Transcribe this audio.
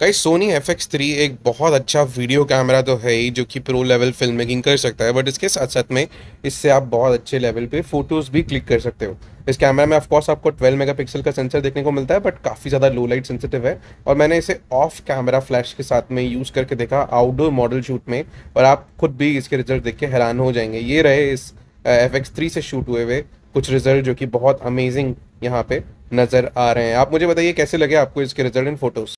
कई Soni F X three एक बहुत अच्छा वीडियो कैमरा तो है ही जो कि प्रो लेवल फिल्म मेकिंग कर सकता है बट इसके साथ साथ में इससे आप बहुत अच्छे लेवल पे फोटोज़ भी क्लिक कर सकते हो इस कैमरा में ऑफकोर्स आपको 12 मेगापिक्सल का सेंसर देखने को मिलता है बट काफ़ी ज़्यादा लो लाइट सेंसिटिव है और मैंने इसे ऑफ कैमरा फ्लैश के साथ में यूज़ करके देखा आउटडोर मॉडल शूट में और आप खुद भी इसके रिजल्ट देख के हैरान हो जाएंगे ये रहे इस एफ एक्स थ्री से शूट हुए हुए कुछ रिजल्ट जो कि बहुत अमेजिंग यहाँ पे नज़र आ रहे हैं आप मुझे बताइए कैसे लगे आपको इसके रिजल्ट इन फोटोज़